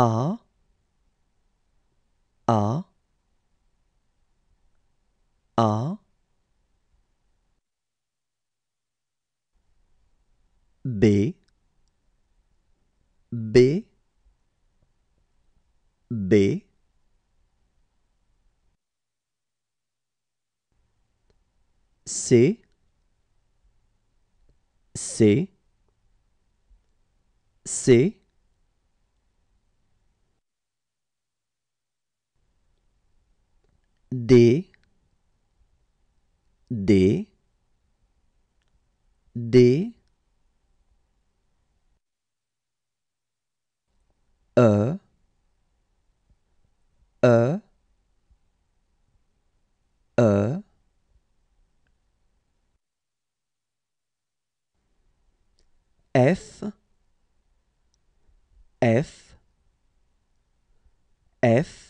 a a a b b b c c c D D D E E E F F F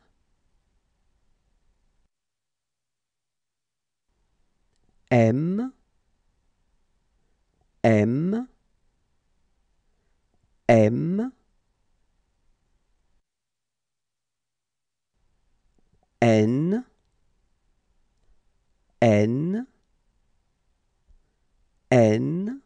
M, M, M, N, N, N,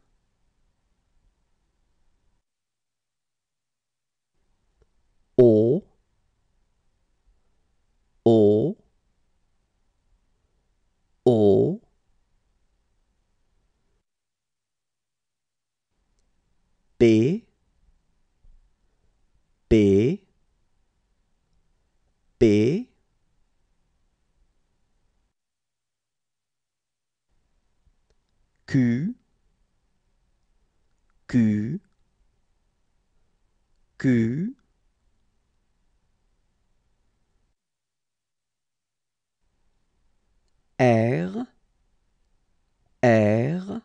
P P P Q Q Q R R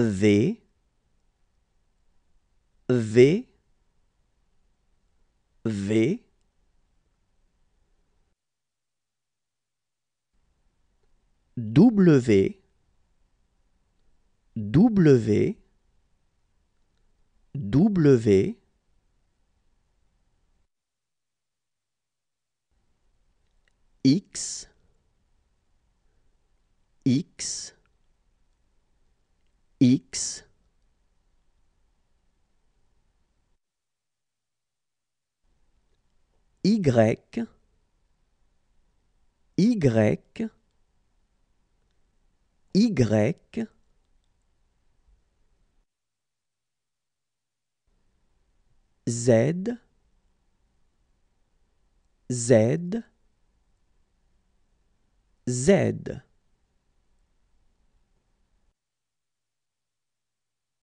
V V V W W W X X x y y y Z Z Z